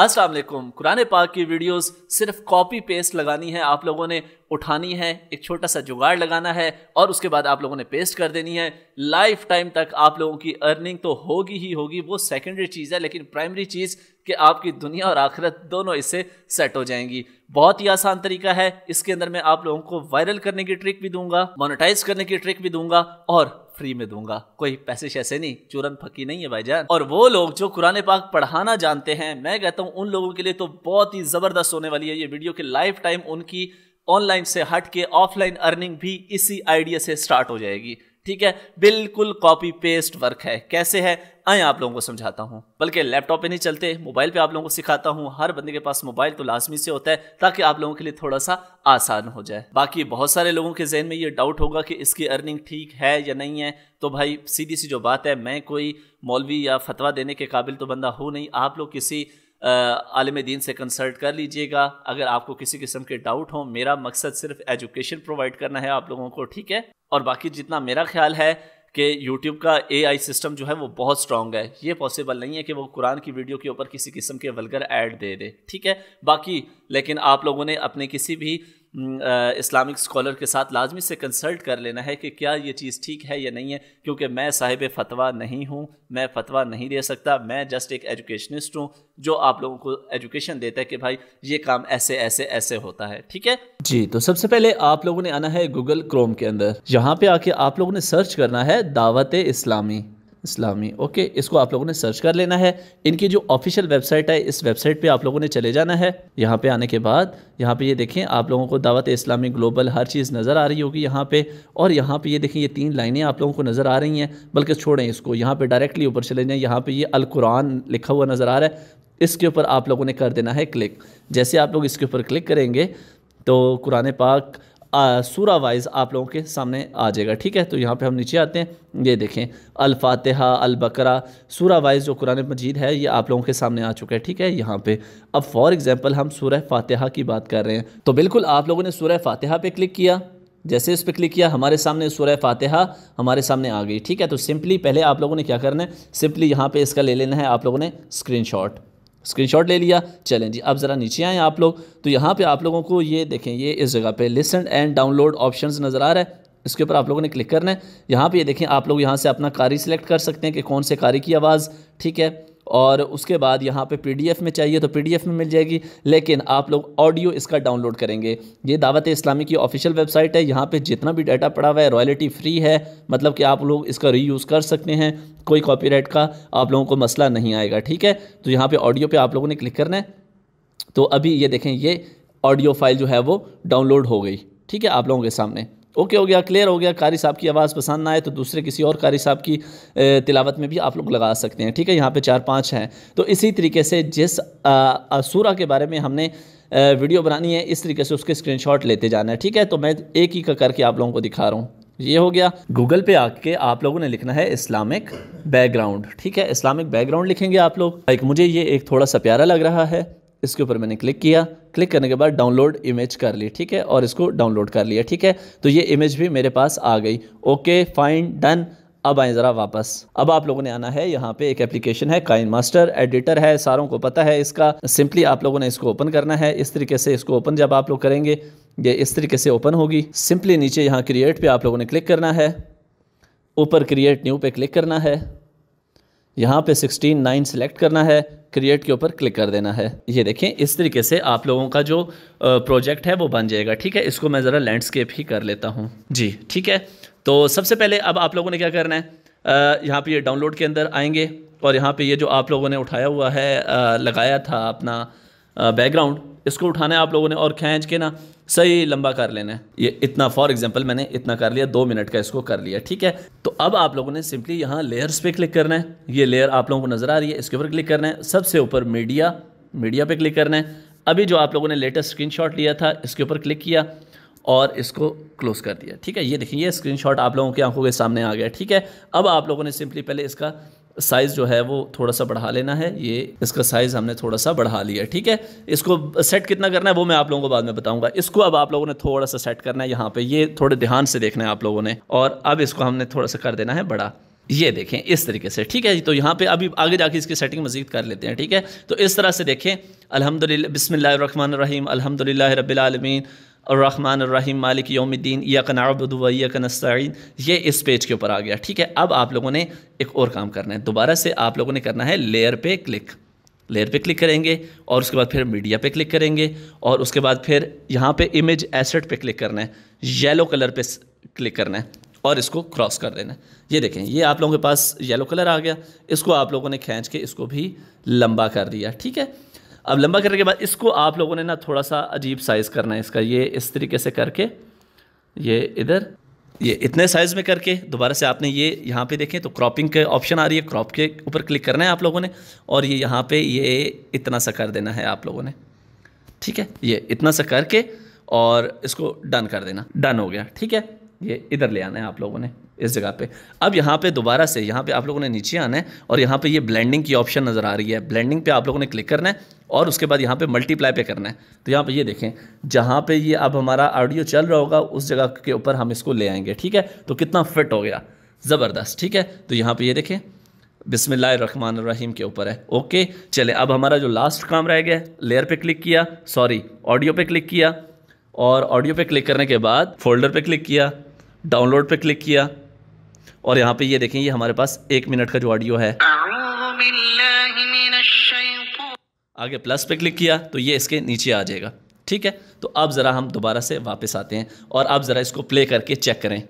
असलम कुरान पाक की वीडियोस सिर्फ कॉपी पेस्ट लगानी है आप लोगों ने उठानी है एक छोटा सा जुगाड़ लगाना है और उसके बाद आप लोगों ने पेस्ट कर देनी है लाइफ टाइम तक आप लोगों की अर्निंग तो होगी ही होगी वो सेकेंडरी चीज़ है लेकिन प्राइमरी चीज़ कि आपकी दुनिया और आखिरत दोनों इससे सेट हो जाएंगी बहुत ही आसान तरीका है इसके अंदर मैं आप लोगों को वायरल करने की ट्रिक भी दूंगा मोनिटाइज करने की ट्रिक भी दूंगा और फ्री में दूंगा कोई पैसे शैसे नहीं चूरन फकी नहीं है भाईजान और वो लोग जो कुरान पाक पढ़ाना जानते हैं मैं कहता हूँ उन लोगों के लिए तो बहुत ही जबरदस्त होने वाली है ये वीडियो के लाइफ टाइम उनकी ऑनलाइन से हट के ऑफलाइन अर्निंग भी इसी आइडिया से स्टार्ट हो जाएगी ठीक है बिल्कुल कॉपी पेस्ट वर्क है कैसे है आए आप लोगों को समझाता हूँ बल्कि लैपटॉप पे नहीं चलते मोबाइल पे आप लोगों को सिखाता हूँ हर बंदे के पास मोबाइल तो लाजमी से होता है ताकि आप लोगों के लिए थोड़ा सा आसान हो जाए बाकी बहुत सारे लोगों के जहन में ये डाउट होगा कि इसकी अर्निंग ठीक है या नहीं है तो भाई सीधी सी जो बात है मैं कोई मौलवी या फतवा देने के काबिल तो बंदा हूँ नहीं आप लोग किसी आलम दीन से कंसल्ट कर लीजिएगा अगर आपको किसी किस्म के डाउट हो मेरा मकसद सिर्फ एजुकेशन प्रोवाइड करना है आप लोगों को ठीक है और बाकी जितना मेरा ख्याल है कि यूट्यूब का ए सिस्टम जो है वो बहुत स्ट्रांग है ये पॉसिबल नहीं है कि वो कुरान की वीडियो के ऊपर किसी किस्म के वलगर ऐड दे दे ठीक है बाकी लेकिन आप लोगों ने अपने किसी भी इस्लामिक स्कॉलर के साथ लाजमी से कंसल्ट कर लेना है कि क्या ये चीज़ ठीक है या नहीं है क्योंकि मैं साहिब फतवा नहीं हूँ मैं फतवा नहीं दे सकता मैं जस्ट एक एजुकेशनिस्ट हूँ जो आप लोगों को एजुकेशन देता है कि भाई ये काम ऐसे ऐसे ऐसे होता है ठीक है जी तो सबसे पहले आप लोगों ने आना है गूगल क्रोम के अंदर यहाँ पे आके आप लोगों ने सर्च करना है दावत इस्लामी इस्लामी ओके इसको आप लोगों ने सर्च कर लेना है इनकी जो ऑफिशियल वेबसाइट है इस वेबसाइट पे आप लोगों ने चले जाना है यहाँ पे आने के बाद यहाँ पे ये देखें आप लोगों को दावत इस्लामी ग्लोबल हर चीज़ नज़र आ रही होगी यहाँ पे और यहाँ पे ये देखें ये तीन लाइनें आप लोगों को नज़र आ रही हैं बल्कि छोड़ें इसको यहाँ पर डायरेक्टली ऊपर चले जाएँ यहाँ पर ये अलकुरान लिखा हुआ नज़र आ रहा है इसके ऊपर आप लोगों ने कर देना है क्लिक जैसे आप लोग इसके ऊपर क्लिक करेंगे तो कुरान पाक सूरा वाइज आप लोगों के सामने आ जाएगा ठीक है तो यहाँ पे हम नीचे आते हैं ये देखें अल्फ़ातहा अलबकरा सूरा वाइज जो कुरान मजीद है ये आप लोगों के सामने आ चुका है ठीक है यहाँ पे अब फॉर एग्ज़ाम्पल हम सूरह फातहा की बात कर रहे हैं तो बिल्कुल आप लोगों ने सूरह फातहा पे क्लिक किया जैसे इस पर क्लिक किया हमारे सामने सूर्य फातिहा हमारे सामने आ गई ठीक है तो सिंपली पहले आप लोगों ने क्या करना है सिंपली यहाँ पर इसका ले लेना है आप लोगों ने शॉट स्क्रीनशॉट ले लिया चलें जी अब ज़रा नीचे आएँ आप लोग तो यहाँ पे आप लोगों को ये देखें ये इस जगह पे लिसन एंड डाउनलोड ऑप्शंस नज़र आ रहा है इसके ऊपर आप लोगों ने क्लिक करना है यहाँ पे ये देखें आप लोग यहाँ से अपना कारी सेलेक्ट कर सकते हैं कि कौन से कारी की आवाज़ ठीक है और उसके बाद यहाँ पे पीडीएफ में चाहिए तो पीडीएफ में मिल जाएगी लेकिन आप लोग ऑडियो इसका डाउनलोड करेंगे ये दावत इस्लामी की ऑफिशियल वेबसाइट है यहाँ पे जितना भी डाटा पड़ा हुआ है रॉयल्टी फ्री है मतलब कि आप लोग इसका रीयूज़ कर सकते हैं कोई कॉपीराइट का आप लोगों को मसला नहीं आएगा ठीक है तो यहाँ पर ऑडियो पर आप लोगों ने क्लिक करना है तो अभी ये देखें ये ऑडियो फाइल जो है वो डाउनलोड हो गई ठीक है आप लोगों के सामने ओके हो गया क्लियर हो गया कारी साहब की आवाज़ पसंद ना आए तो दूसरे किसी और कारी साहब की तिलावत में भी आप लोग लगा सकते हैं ठीक है यहाँ पे चार पांच हैं तो इसी तरीके से जिस असूरा के बारे में हमने वीडियो बनानी है इस तरीके से उसके स्क्रीन लेते जाना है ठीक है तो मैं एक ही का करके आप लोगों को दिखा रहा हूँ ये हो गया गूगल पे आके आप लोगों ने लिखना है इस्लामिक बैकग्राउंड ठीक है इस्लामिक बैकग्राउंड लिखेंगे आप लोग लाइक मुझे ये एक थोड़ा सा प्यारा लग रहा है इसके ऊपर मैंने क्लिक किया क्लिक करने के बाद डाउनलोड इमेज कर ली ठीक है और इसको डाउनलोड कर लिया ठीक है तो ये इमेज भी मेरे पास आ गई ओके फाइन डन अब आए ज़रा वापस अब आप लोगों ने आना है यहाँ पे एक एप्लीकेशन है काइन मास्टर एडिटर है सारों को पता है इसका सिंपली आप लोगों ने इसको ओपन करना है इस तरीके से इसको ओपन जब आप लोग करेंगे ये इस तरीके से ओपन होगी सिंपली नीचे यहाँ क्रिएट पे आप लोगों ने क्लिक करना है ऊपर क्रिएट न्यू पे क्लिक करना है यहाँ पे नाइन सेलेक्ट करना है क्रिएट के ऊपर क्लिक कर देना है ये देखें इस तरीके से आप लोगों का जो प्रोजेक्ट है वो बन जाएगा ठीक है इसको मैं ज़रा लैंडस्केप ही कर लेता हूँ जी ठीक है तो सबसे पहले अब आप लोगों ने क्या करना है यहाँ पे ये डाउनलोड के अंदर आएंगे और यहाँ पे ये जो आप लोगों ने उठाया हुआ है लगाया था अपना बैकग्राउंड इसको उठाना है आप लोगों ने और खींच के ना सही लंबा कर लेना है ये इतना फॉर एग्जाम्पल मैंने इतना कर लिया दो मिनट का इसको कर लिया ठीक है तो अब आप लोगों ने सिंपली यहाँ लेयर्स पे क्लिक करना है ये लेयर आप लोगों को नज़र आ रही है इसके ऊपर क्लिक करना है सबसे ऊपर मीडिया मीडिया पे क्लिक करना है अभी जो आप लोगों ने लेटेस्ट स्क्रीनशॉट लिया था इसके ऊपर क्लिक किया और इसको क्लोज कर दिया ठीक है ये देखिए ये स्क्रीनशॉट आप लोगों की आंखों के सामने आ गया ठीक है अब आप लोगों ने सिंपली पहले इसका साइज़ जो है वो थोड़ा सा बढ़ा लेना है ये इसका साइज़ हमने थोड़ा सा बढ़ा लिया ठीक है इसको सेट कितना करना है वो मैं आप लोगों को बाद में बताऊंगा इसको अब आप लोगों ने थोड़ा सा सेट करना है यहाँ पे ये थोड़े ध्यान से देखना है आप लोगों ने और अब इसको हमने थोड़ा सा कर देना है बड़ा ये देखें इस तरीके से ठीक है जी तो यहाँ पे अभी आगे जाके इसकी सेटिंग मजीद कर लेते हैं ठीक है तो इस तरह से देखें अलहमदिल्ला बिसमिल्लर रहीम अलहमदिल्ला रबालमीन अर्रहमान रहीम मालिक योमद्दीन यकनाबुदवैक नस्तीन ये इस पेज के ऊपर आ गया ठीक है अब आप लोगों ने एक और काम करना है दोबारा से आप लोगों ने करना है लेयर पे क्लिक लेयर पे क्लिक करेंगे और उसके बाद फिर मीडिया पे क्लिक करेंगे और उसके बाद फिर यहाँ पे इमेज एसेट पे क्लिक करना है येलो कलर पे क्लिक करना है और इसको क्रॉस कर देना है ये देखें ये आप लोगों के पास येलो कलर आ गया इसको आप लोगों ने खींच के इसको भी लंबा कर दिया ठीक है अब लंबा करने के बाद इसको आप लोगों ने ना थोड़ा सा अजीब साइज़ करना है इसका ये इस तरीके से करके ये इधर ये इतने साइज़ में करके दोबारा से आपने ये यहाँ पे देखें तो क्रॉपिंग के ऑप्शन आ रही है क्रॉप के ऊपर क्लिक करना है आप लोगों ने और ये यहाँ पे ये इतना सा कर देना है आप लोगों ने ठीक है ये इतना सा करके और इसको डन कर देना डन हो गया ठीक है ये इधर ले आना है आप लोगों ने इस जगह पे अब यहाँ पे दोबारा से यहाँ पे आप लोगों ने नीचे आना है और यहाँ पे ये ब्लेंडिंग की ऑप्शन नज़र आ रही है ब्लेंडिंग पे आप लोगों ने क्लिक करना है और उसके बाद यहाँ पे मल्टीप्लाई पे करना है तो यहाँ पे ये देखें जहाँ पे ये अब हमारा ऑडियो चल रहा होगा उस जगह के ऊपर हम इसको ले आएंगे ठीक है तो कितना फिट हो गया ज़बरदस्त ठीक है तो यहाँ पर ये देखें बिसमिल्लाहमान रहीम के ऊपर है ओके चले अब हमारा जो लास्ट काम रह गया लेयर पर क्लिक किया सॉरी ऑडियो पर क्लिक किया और ऑडियो पर क्लिक करने के बाद फोल्डर पर क्लिक किया डाउनलोड पर क्लिक किया और यहाँ पे ये देखें ये हमारे पास एक मिनट का जो ऑडियो है आगे प्लस पे क्लिक किया तो ये इसके नीचे आ जाएगा ठीक है तो अब ज़रा हम दोबारा से वापस आते हैं और अब ज़रा इसको प्ले करके चेक करें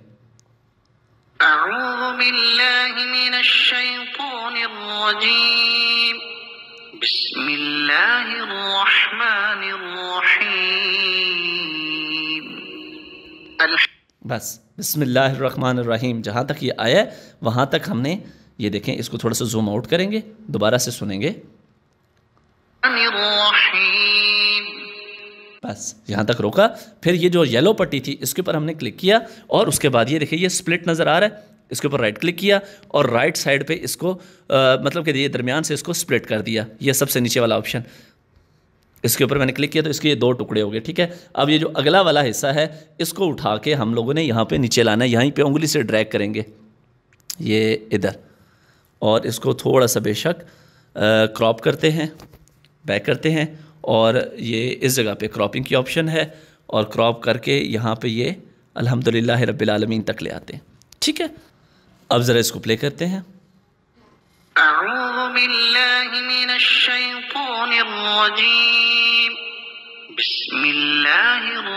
बस बिसमीम जहाँ तक ये आया वहाँ तक हमने ये देखें इसको थोड़ा सा जूम आउट करेंगे दोबारा से सुनेंगे बस यहाँ तक रोका फिर ये जो येलो पट्टी थी इसके ऊपर हमने क्लिक किया और उसके बाद ये देखिए ये स्प्लिट नज़र आ रहा है इसके ऊपर राइट क्लिक किया और राइट साइड पे इसको आ, मतलब कि ये दरमियान से इसको स्प्लिट कर दिया ये सबसे नीचे वाला ऑप्शन इसके ऊपर मैंने क्लिक किया तो इसके ये दो टुकड़े हो गए ठीक है अब ये जो अगला वाला हिस्सा है इसको उठा के हम लोगों ने यहाँ पे नीचे लाना है यहीं पे उंगली से ड्रैग करेंगे ये इधर और इसको थोड़ा सा बेशक क्रॉप करते हैं बैक करते हैं और ये इस जगह पे क्रॉपिंग की ऑप्शन है और क्रॉप करके यहाँ पे ये अल्हम्दुलिल्लाह रब्बिल आलमीन तक ले आते हैं ठीक है अब ज़रा इसको प्ले करते हैं बिस्मिल्लाहिर्रहमानिर्रहीम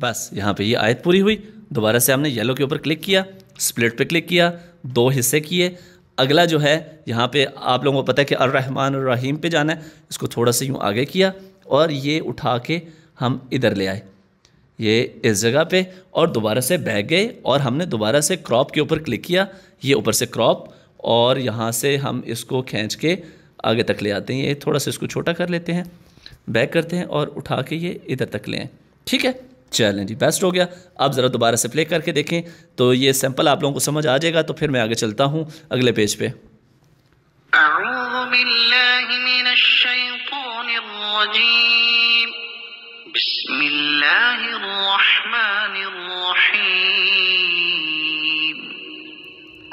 बस यहाँ पे ये आयत पूरी हुई दोबारा से हमने येलो के ऊपर क्लिक किया स्प्लिट पे क्लिक किया दो हिस्से किए अगला जो है यहाँ पे आप लोगों को पता है कि अर्रहमान रहीम पे जाना है इसको थोड़ा सा यूँ आगे किया और ये उठा के हम इधर ले आए ये इस जगह पे और दोबारा से बैग गए और हमने दोबारा से क्रॉप के ऊपर क्लिक किया ये ऊपर से क्रॉप और यहाँ से हम इसको खींच के आगे तक ले आते हैं ये थोड़ा सा इसको छोटा कर लेते हैं बैक करते हैं और उठा के ये इधर तक ले आए ठीक है चलें जी बेस्ट हो गया अब ज़रा दोबारा से प्ले करके देखें तो ये सैम्पल आप लोगों को समझ आ जाएगा तो फिर मैं आगे चलता हूँ अगले पेज पे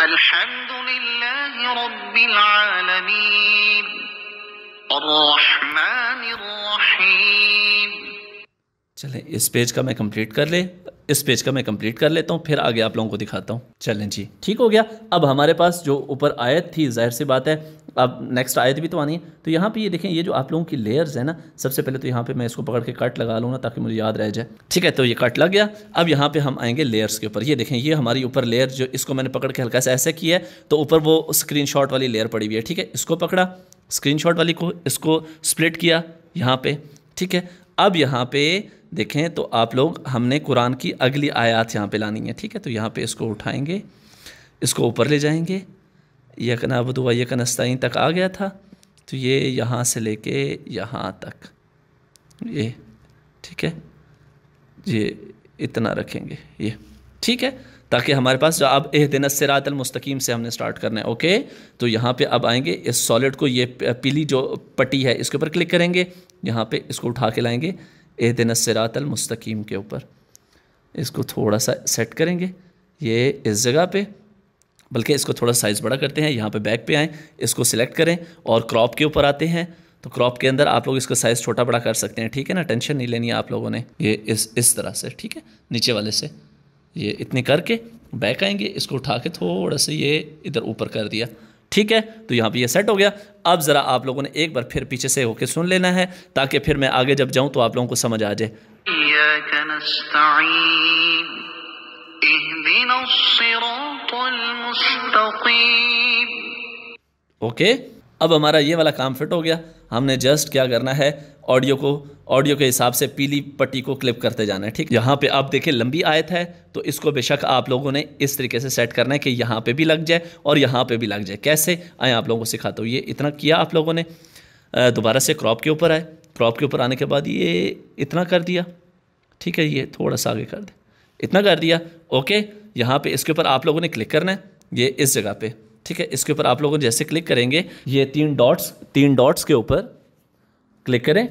الحمد لله رب العالمين الرحمن الرحيم चलें इस पेज का मैं कंप्लीट कर ले इस पेज का मैं कंप्लीट कर लेता हूँ फिर आगे आप लोगों को दिखाता हूँ चलें जी ठीक हो गया अब हमारे पास जो ऊपर आयत थी जाहिर सी बात है अब नेक्स्ट आयत भी तो आनी है तो यहाँ पे ये देखें ये जो आप लोगों की लेयर्स है ना सबसे पहले तो यहाँ पे मैं इसको पकड़ के कट लगा लूँ ना ताकि मुझे याद रह जाए ठीक है तो ये कट लग गया अब यहाँ पे हम आएंगे लेयर्स के ऊपर ये देखें ये हमारी ऊपर लेयर जो इसको मैंने पकड़ के हल्का सा ऐसे किया है तो ऊपर वो शॉट वाली लेयर पड़ी हुई है ठीक है इसको पकड़ा शॉट वाली को इसको स्प्लिट किया यहाँ पर ठीक है अब यहाँ पे देखें तो आप लोग हमने कुरान की अगली आयत यहाँ पे लानी है ठीक है तो यहाँ पे इसको उठाएंगे इसको ऊपर ले जाएंगे यकन अबदुआ यकन अस्ताइन तक आ गया था तो ये यहाँ से लेके यहाँ तक ये ठीक है ये इतना रखेंगे ये ठीक है ताकि हमारे पास जो अब एह दिन सरातलमस्तकीम से हमने स्टार्ट करना है ओके तो यहाँ पे अब आएंगे इस सॉलिड को ये पीली जो पट्टी है इसके ऊपर क्लिक करेंगे यहाँ पे इसको उठा के लाएंगे एह दिन सरातलमस्तकीम के ऊपर इसको थोड़ा सा सेट करेंगे ये इस जगह पे बल्कि इसको थोड़ा साइज़ बड़ा करते हैं यहाँ पे बैक पे आएँ इसको सिलेक्ट करें और क्रॉप के ऊपर आते हैं तो क्रॉप के अंदर आप लोग इसका साइज़ छोटा बड़ा कर सकते हैं ठीक है ना टेंशन नहीं लेनी है आप लोगों ने ये इस इस तरह से ठीक है नीचे वाले से ये इतनी करके बैक आएंगे इसको उठा के थोड़ा सा ये इधर ऊपर कर दिया ठीक है तो यहाँ पे ये सेट हो गया अब ज़रा आप लोगों ने एक बार फिर पीछे से होके सुन लेना है ताकि फिर मैं आगे जब जाऊँ तो आप लोगों को समझ आ जाए ओके okay. अब हमारा ये वाला काम फिट हो गया हमने जस्ट क्या करना है ऑडियो को ऑडियो के हिसाब से पीली पट्टी को क्लिप करते जाना है ठीक यहाँ पे आप देखें लंबी आयत है तो इसको बेशक आप लोगों ने इस तरीके से सेट करना है कि यहाँ पे भी लग जाए और यहाँ पे भी लग जाए कैसे आए आप लोगों को सिखाता हूँ ये इतना किया आप लोगों ने दोबारा से क्रॉप के ऊपर आए क्रॉप के ऊपर आने के बाद ये इतना कर दिया ठीक है ये थोड़ा सा आगे कर दे इतना कर दिया ओके यहाँ पर इसके ऊपर आप लोगों ने क्लिक करना है ये इस जगह पर ठीक है इसके ऊपर आप लोगों जैसे क्लिक करेंगे ये तीन डॉट्स तीन डॉट्स के ऊपर क्लिक करें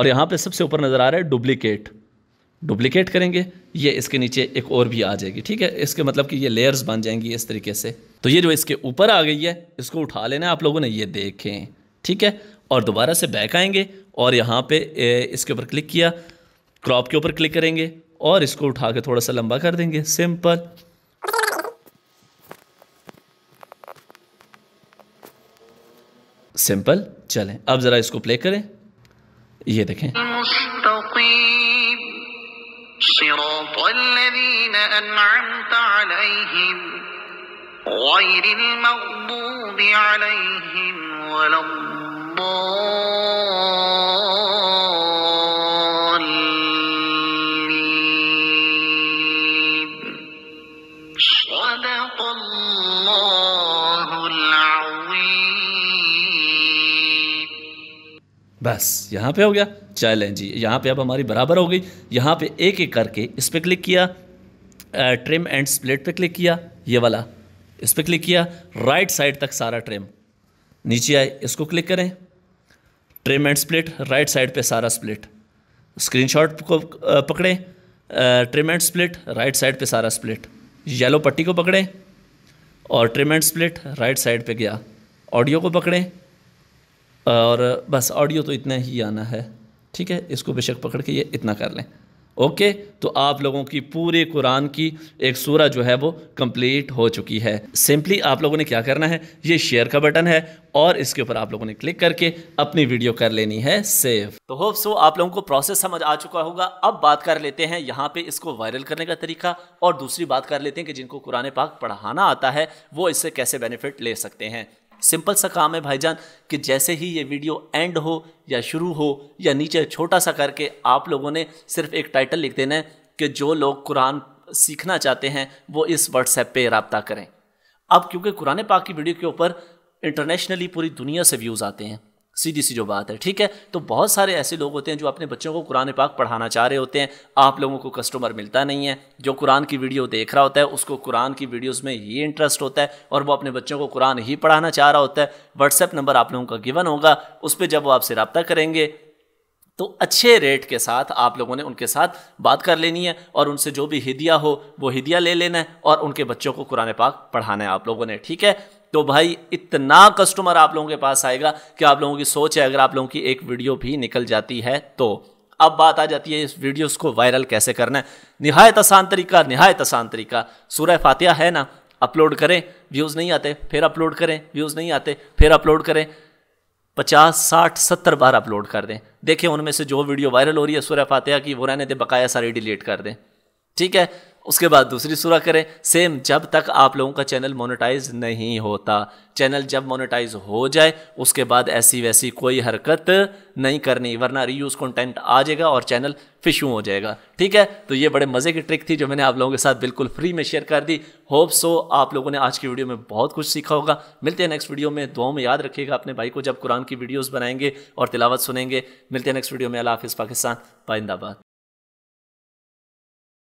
और यहाँ पे सबसे ऊपर नज़र आ रहा है डुप्लीकेट डुप्लीकेट करेंगे ये इसके नीचे एक और भी आ जाएगी ठीक है इसके मतलब कि ये लेयर्स बन जाएंगी इस तरीके से तो ये जो इसके ऊपर आ गई है इसको उठा लेना आप लोगों ने ये देखें ठीक है और दोबारा से बैक आएंगे और यहाँ पे इसके ऊपर क्लिक किया क्रॉप के ऊपर क्लिक करेंगे और इसको उठा के थोड़ा सा लंबा कर देंगे सिंपल सिंपल चलें अब ज़रा इसको प्ले करें ये देखें غير المغضوب عليهم ولا الضالين बस यहाँ पे हो गया चैलेंज जी यहाँ पे अब हमारी बराबर हो गई यहाँ पे एक एक करके इस पर क्लिक किया ट्रिम एंड स्प्लिट पे क्लिक किया ये वाला इस पर क्लिक किया राइट साइड तक सारा ट्रिम नीचे आए इसको क्लिक करें trim and split right side पे सारा स्प्लिट स्क्रीनशॉट को पकड़ें trim and split right side पे सारा स्प्लिट येलो पट्टी को पकड़ें और trim and split right side पे गया ऑडियो को पकड़ें और बस ऑडियो तो इतना ही आना है ठीक है इसको बेशक पकड़ के ये इतना कर लें ओके तो आप लोगों की पूरे कुरान की एक सूरह जो है वो कंप्लीट हो चुकी है सिंपली आप लोगों ने क्या करना है ये शेयर का बटन है और इसके ऊपर आप लोगों ने क्लिक करके अपनी वीडियो कर लेनी है सेव तो होप सो आप लोगों को प्रोसेस समझ आ चुका होगा अब बात कर लेते हैं यहाँ पे इसको वायरल करने का तरीका और दूसरी बात कर लेते हैं कि जिनको कुरान पाक पढ़ाना आता है वो इससे कैसे बेनिफिट ले सकते हैं सिंपल सा काम है भाईजान कि जैसे ही ये वीडियो एंड हो या शुरू हो या नीचे छोटा सा करके आप लोगों ने सिर्फ एक टाइटल लिख देना है कि जो लोग कुरान सीखना चाहते हैं वो इस व्हाट्सएप पे रबता करें अब क्योंकि कुरान पाक की वीडियो के ऊपर इंटरनेशनली पूरी दुनिया से व्यूज़ आते हैं सीधी सी जो बात है ठीक है तो बहुत सारे ऐसे लोग होते हैं जो अपने बच्चों को कुरान पाक पढ़ाना चाह रहे होते हैं आप लोगों को कस्टमर मिलता नहीं है जो कुरान की वीडियो देख रहा होता है उसको कुरान की वीडियोस में ये इंटरेस्ट होता है और वो अपने बच्चों को कुरान ही पढ़ाना चाह रहा होता है व्हाट्सएप नंबर आप लोगों का गिवन होगा उस पर जब वो आपसे रबता करेंगे तो अच्छे रेट के साथ आप लोगों ने उनके साथ बात कर लेनी है और उनसे जो भी हिदिया हो वो हिदिया ले लेना है और उनके बच्चों को कुरान पाक पढ़ाना है आप लोगों ने ठीक है तो भाई इतना कस्टमर आप लोगों के पास आएगा कि आप लोगों की सोच है अगर आप लोगों की एक वीडियो भी निकल जाती है तो अब बात आ जाती है इस वीडियोस को वायरल कैसे करना है निहायत आसान तरीका निहायत आसान तरीका सूर्य फातिया है ना अपलोड करें व्यूज़ नहीं आते फिर अपलोड करें व्यूज़ नहीं आते फिर अपलोड करें पचास साठ सत्तर बार अपलोड कर दें देखें उनमें से जो वीडियो वायरल हो रही है सूर्य फातिया की वो रहने दे बकाया सारी डिलीट कर दें ठीक है उसके बाद दूसरी सूरह करें सेम जब तक आप लोगों का चैनल मोनेटाइज नहीं होता चैनल जब मोनेटाइज हो जाए उसके बाद ऐसी वैसी कोई हरकत नहीं करनी वरना रीयूज़ कंटेंट आ जाएगा और चैनल फिशू हो जाएगा ठीक है तो ये बड़े मज़े की ट्रिक थी जो मैंने आप लोगों के साथ बिल्कुल फ्री में शेयर कर दी होप सो आप लोगों ने आज की वीडियो में बहुत कुछ सीखा होगा मिलते हैं नेक्स्ट वीडियो में दुआओं में याद रखिएगा अपने भाई को जब कुरान की वीडियोज़ बनाएंगे और तिलावत सुनेंगे मिलते हैं नेक्स्ट वीडियो में अला हाफिज़ पाकिस्तान पाइंदाबाद